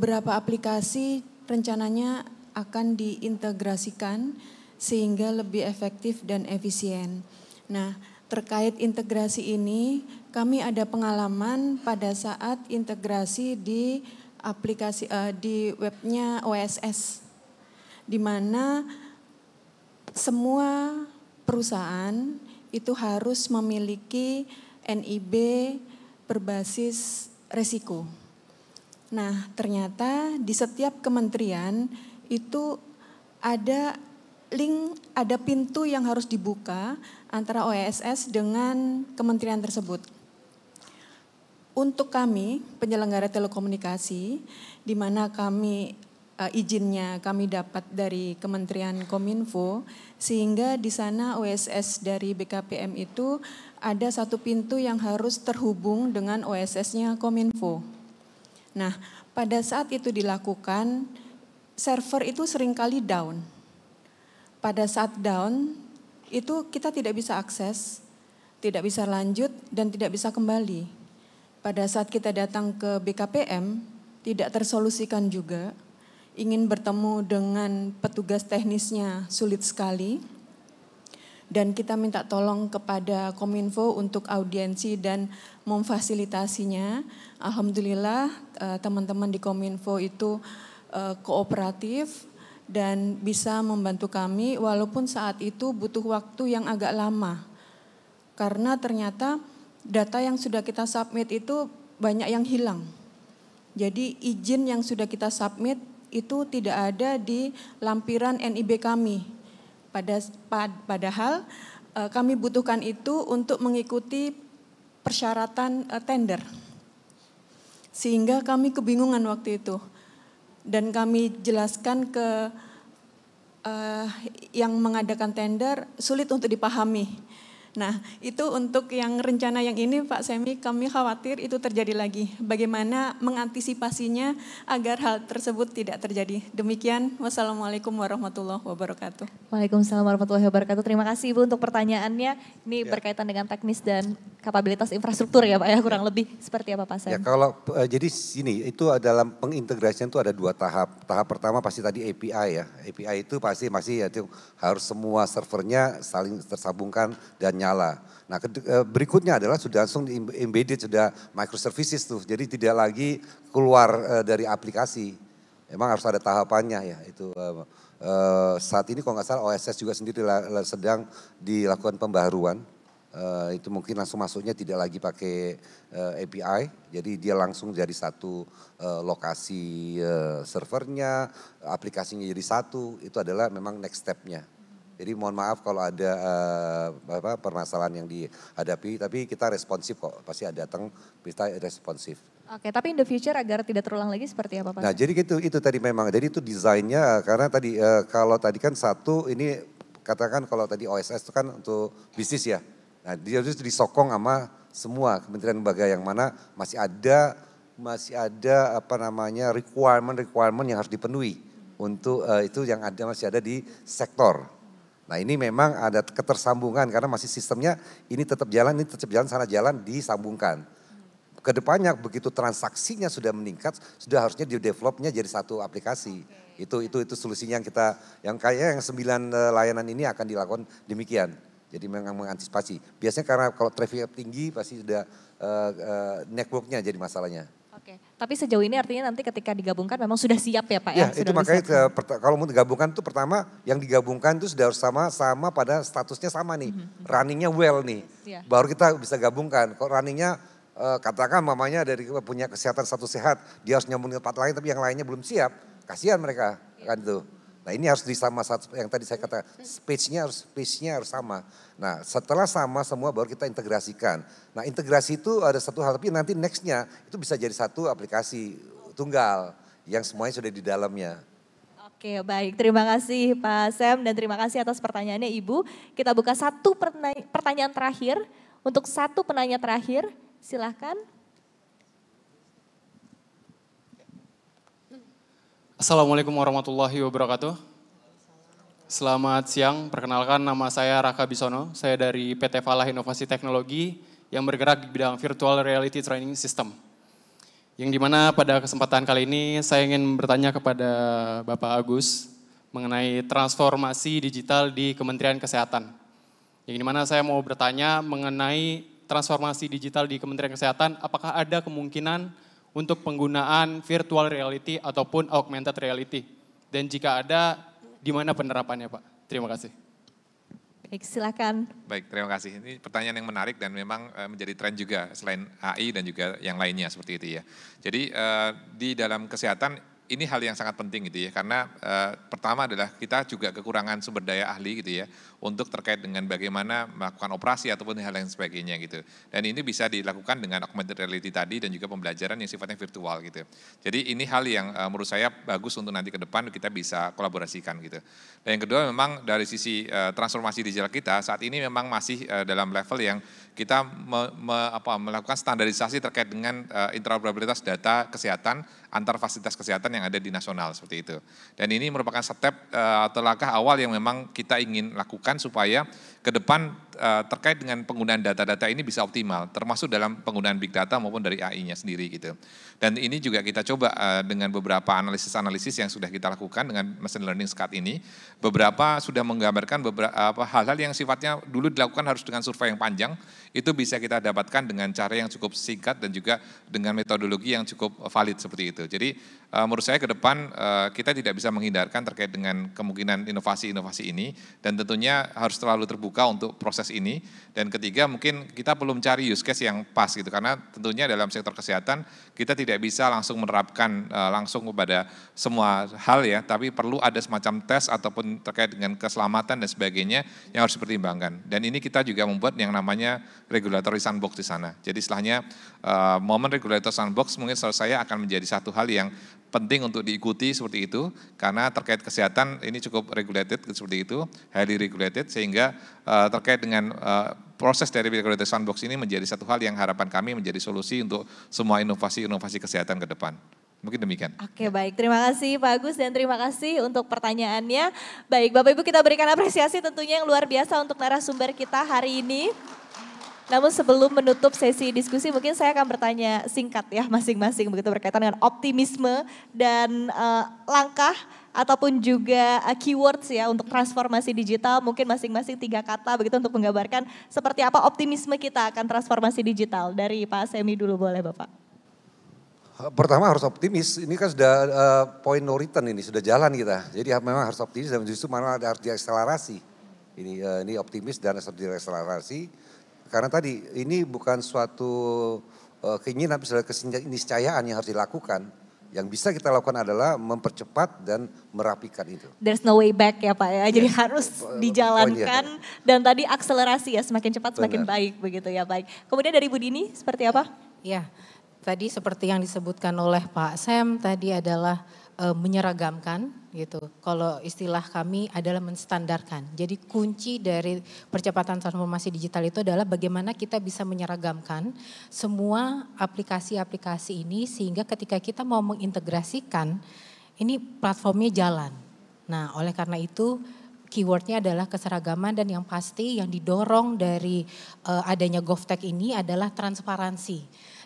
beberapa aplikasi rencananya akan diintegrasikan sehingga lebih efektif dan efisien. Nah, terkait integrasi ini, kami ada pengalaman pada saat integrasi di aplikasi uh, di webnya OSS, di mana semua perusahaan itu harus memiliki NIB berbasis resiko. Nah, ternyata di setiap kementerian itu ada link, ada pintu yang harus dibuka antara OSS e dengan kementerian tersebut. Untuk kami, penyelenggara telekomunikasi, di mana kami eh, izinnya kami dapat dari Kementerian Kominfo, sehingga di sana OSS e dari BKPM itu ada satu pintu yang harus terhubung dengan OSS-nya e Kominfo. Nah, pada saat itu dilakukan, server itu seringkali down. Pada saat down, itu kita tidak bisa akses, tidak bisa lanjut, dan tidak bisa kembali. Pada saat kita datang ke BKPM, tidak tersolusikan juga. Ingin bertemu dengan petugas teknisnya sulit sekali dan kita minta tolong kepada Kominfo untuk audiensi dan memfasilitasinya. Alhamdulillah eh, teman-teman di Kominfo itu eh, kooperatif dan bisa membantu kami walaupun saat itu butuh waktu yang agak lama. Karena ternyata data yang sudah kita submit itu banyak yang hilang. Jadi izin yang sudah kita submit itu tidak ada di lampiran NIB kami pada, padahal eh, kami butuhkan itu untuk mengikuti persyaratan eh, tender. Sehingga kami kebingungan waktu itu. Dan kami jelaskan ke uh, yang mengadakan tender sulit untuk dipahami Nah, itu untuk yang rencana yang ini Pak Semi, kami khawatir itu terjadi lagi. Bagaimana mengantisipasinya agar hal tersebut tidak terjadi. Demikian, wassalamualaikum warahmatullahi wabarakatuh. Waalaikumsalam warahmatullahi wabarakatuh. Terima kasih Ibu untuk pertanyaannya. Ini ya. berkaitan dengan teknis dan kapabilitas infrastruktur ya Pak ya kurang ya. lebih seperti apa Pak Sen? Ya kalau uh, jadi sini itu dalam pengintegrasian itu ada dua tahap. Tahap pertama pasti tadi API ya. API itu pasti masih ya, itu harus semua servernya saling tersambungkan dan nyala. Nah eh, berikutnya adalah sudah langsung embedded sudah microservices tuh. Jadi tidak lagi keluar uh, dari aplikasi. Emang harus ada tahapannya ya itu. Uh, uh, saat ini kalau nggak salah OSS juga sendiri sedang dilakukan pembaruan. Uh, itu mungkin langsung masuknya tidak lagi pakai uh, eh, API, jadi dia langsung dari satu uh, lokasi uh, servernya, aplikasinya jadi satu, itu adalah memang next stepnya. Jadi mohon maaf kalau ada uh, apa, permasalahan yang dihadapi, tapi kita responsif kok, pasti ada datang, kita responsif. Oke, tapi in the future agar tidak terulang lagi seperti apa Pak? Nah, jadi gitu itu tadi memang. Jadi itu desainnya karena tadi uh, kalau tadi kan satu ini katakan kalau tadi OSS itu kan untuk bisnis ya. Nah, dia harus disokong sama semua kementerian lembaga yang mana masih ada masih ada apa namanya requirement requirement yang harus dipenuhi untuk uh, itu yang ada masih ada di sektor. Nah ini memang ada ketersambungan karena masih sistemnya ini tetap jalan, ini tetap jalan, sana jalan disambungkan. Kedepannya begitu transaksinya sudah meningkat, sudah harusnya di developnya jadi satu aplikasi. Okay. Itu itu itu solusinya yang kita yang kayaknya yang sembilan eh, layanan ini akan dilakukan demikian. Jadi memang mengantisipasi. Biasanya karena kalau traffic tinggi pasti sudah uh, uh, networknya jadi masalahnya. Oke, tapi sejauh ini artinya nanti ketika digabungkan memang sudah siap ya Pak ya? Ya itu makanya ke, kalau mau digabungkan itu pertama yang digabungkan itu sudah sama-sama pada statusnya sama nih. Mm-hmm. Runningnya well nih, yeah. baru kita bisa gabungkan. Kalau runningnya uh, katakan mamanya dari punya kesehatan satu sehat, dia harus nyambung ke tempat lain tapi yang lainnya belum siap, kasihan mereka yeah. kan tuh. Gitu. Nah ini harus disama yang tadi saya kata speechnya harus speechnya harus sama. Nah setelah sama semua baru kita integrasikan. Nah integrasi itu ada satu hal tapi nanti nextnya itu bisa jadi satu aplikasi tunggal yang semuanya sudah di dalamnya. Oke baik, terima kasih Pak Sam dan terima kasih atas pertanyaannya Ibu. Kita buka satu pertanyaan terakhir untuk satu penanya terakhir, silahkan. Assalamualaikum warahmatullahi wabarakatuh. Selamat siang, perkenalkan nama saya Raka Bisono. Saya dari PT Falah Inovasi Teknologi yang bergerak di bidang Virtual Reality Training System. Yang dimana pada kesempatan kali ini saya ingin bertanya kepada Bapak Agus mengenai transformasi digital di Kementerian Kesehatan. Yang dimana saya mau bertanya mengenai transformasi digital di Kementerian Kesehatan, apakah ada kemungkinan untuk penggunaan virtual reality ataupun augmented reality? Dan jika ada, di mana penerapannya Pak? Terima kasih. Baik, silakan. Baik, terima kasih. Ini pertanyaan yang menarik dan memang eh, menjadi tren juga selain AI dan juga yang lainnya seperti itu ya. Jadi eh, di dalam kesehatan ini hal yang sangat penting gitu ya karena e, pertama adalah kita juga kekurangan sumber daya ahli gitu ya untuk terkait dengan bagaimana melakukan operasi ataupun hal lain sebagainya gitu dan ini bisa dilakukan dengan augmented reality tadi dan juga pembelajaran yang sifatnya virtual gitu jadi ini hal yang e, menurut saya bagus untuk nanti ke depan kita bisa kolaborasikan gitu dan yang kedua memang dari sisi e, transformasi digital kita saat ini memang masih e, dalam level yang kita me, me, apa, melakukan standarisasi terkait dengan uh, interoperabilitas data kesehatan antar fasilitas kesehatan yang ada di nasional seperti itu. Dan ini merupakan step uh, atau langkah awal yang memang kita ingin lakukan supaya ke depan Eh, terkait dengan penggunaan data-data ini bisa optimal, termasuk dalam penggunaan big data maupun dari AI-nya sendiri gitu. Dan ini juga kita coba uh, dengan beberapa analisis-analisis yang sudah kita lakukan dengan machine learning saat ini, beberapa sudah menggambarkan beberapa hal-hal yang sifatnya dulu dilakukan harus dengan survei yang panjang, itu bisa kita dapatkan dengan cara yang cukup singkat dan juga dengan metodologi yang cukup valid seperti itu. Jadi uh, menurut saya ke depan uh, kita tidak bisa menghindarkan terkait dengan kemungkinan inovasi-inovasi ini dan tentunya harus terlalu terbuka untuk proses case ini. Dan ketiga mungkin kita belum cari use case yang pas gitu karena tentunya dalam sektor kesehatan kita tidak bisa langsung menerapkan uh, langsung kepada semua hal ya, tapi perlu ada semacam tes ataupun terkait dengan keselamatan dan sebagainya yang harus dipertimbangkan. Dan ini kita juga membuat yang namanya regulatory sandbox di sana. Jadi setelahnya uh, eh, momen regulatory sandbox mungkin selesai saya akan menjadi satu hal yang penting untuk diikuti seperti itu karena terkait kesehatan ini cukup regulated seperti itu highly regulated sehingga uh, terkait dengan uh, proses dari regulated sandbox ini menjadi satu hal yang harapan kami menjadi solusi untuk semua inovasi-inovasi kesehatan ke depan. Mungkin demikian. Oke baik, terima kasih Pak Agus dan terima kasih untuk pertanyaannya. Baik Bapak Ibu kita berikan apresiasi tentunya yang luar biasa untuk narasumber kita hari ini. Namun sebelum menutup sesi diskusi mungkin saya akan bertanya singkat ya masing-masing begitu berkaitan dengan optimisme dan uh, langkah ataupun juga uh, keywords ya untuk transformasi digital mungkin masing-masing tiga kata begitu untuk menggambarkan seperti apa optimisme kita akan transformasi digital dari Pak Semi dulu boleh Bapak. Eh, pertama harus optimis, ini kan sudah uh, point no return ini, sudah jalan kita. Jadi memang harus optimis dan justru ada harus diakselerasi. Ini, uh, ini optimis dan harus diakselerasi karena tadi ini bukan suatu uh, keinginan, misalnya kesenjangan yang harus dilakukan. Yang bisa kita lakukan adalah mempercepat dan merapikan itu. There's no way back ya Pak ya, jadi yes. Ya. harus oh, ya. dijalankan oh, iya. dan tadi akselerasi ya semakin cepat semakin baik begitu ya baik. Kemudian dari Bu Dini seperti apa? Ya, tadi seperti yang disebutkan oleh Pak Sam tadi adalah uh, menyeragamkan gitu. Kalau istilah kami adalah menstandarkan. Jadi kunci dari percepatan transformasi digital itu adalah bagaimana kita bisa menyeragamkan semua aplikasi-aplikasi ini sehingga ketika kita mau mengintegrasikan ini platformnya jalan. Nah, oleh karena itu keywordnya adalah keseragaman dan yang pasti yang didorong dari uh, adanya GovTech ini adalah transparansi.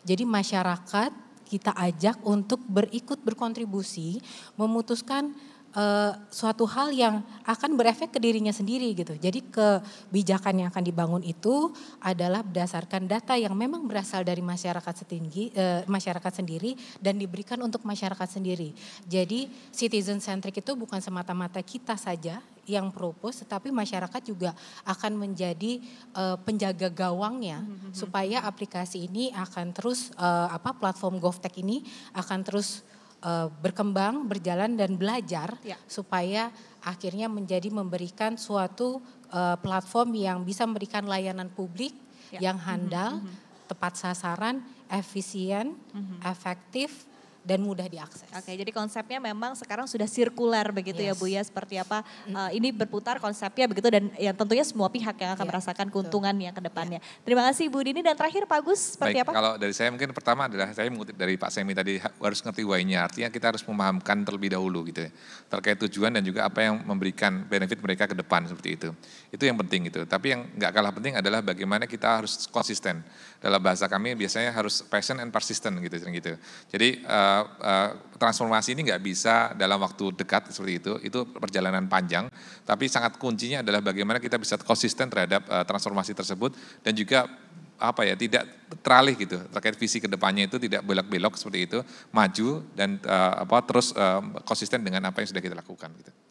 Jadi masyarakat kita ajak untuk berikut berkontribusi memutuskan uh, suatu hal yang akan berefek ke dirinya sendiri gitu. Jadi kebijakan yang akan dibangun itu adalah berdasarkan data yang memang berasal dari masyarakat setinggi uh, masyarakat sendiri dan diberikan untuk masyarakat sendiri. Jadi citizen centric itu bukan semata-mata kita saja yang propose tetapi masyarakat juga akan menjadi uh, penjaga gawangnya mm -hmm. supaya aplikasi ini akan terus uh, apa platform GovTech ini akan terus uh, berkembang, berjalan dan belajar ya. supaya akhirnya menjadi memberikan suatu uh, platform yang bisa memberikan layanan publik ya. yang handal, mm -hmm. tepat sasaran, efisien, mm -hmm. efektif dan mudah diakses. Oke, jadi konsepnya memang sekarang sudah sirkuler begitu ya, yes. ya Bu ya, seperti apa mm. uh, ini berputar konsepnya begitu dan yang tentunya semua pihak yang akan yeah. merasakan keuntungannya ke iya. depannya. Yeah. Terima kasih Bu Dini dan terakhir Pak Gus seperti Baik, apa? Kalau dari saya mungkin pertama adalah saya mengutip dari Pak Semi tadi harus ngerti why-nya, artinya kita harus memahamkan terlebih dahulu gitu ya. Terkait tujuan dan juga apa yang memberikan benefit mereka ke depan seperti itu. Itu yang penting gitu. Tapi yang nggak kalah penting adalah bagaimana kita harus konsisten. Dalam bahasa kami biasanya harus passion and persistent gitu gitu. Jadi uh, uh, transformasi ini nggak bisa dalam waktu dekat seperti itu, itu perjalanan panjang. Tapi sangat kuncinya adalah bagaimana kita bisa konsisten terhadap uh, transformasi tersebut dan juga apa ya tidak teralih gitu terkait visi kedepannya itu tidak belok-belok seperti itu maju dan uh, apa terus uh, konsisten dengan apa yang sudah kita lakukan gitu.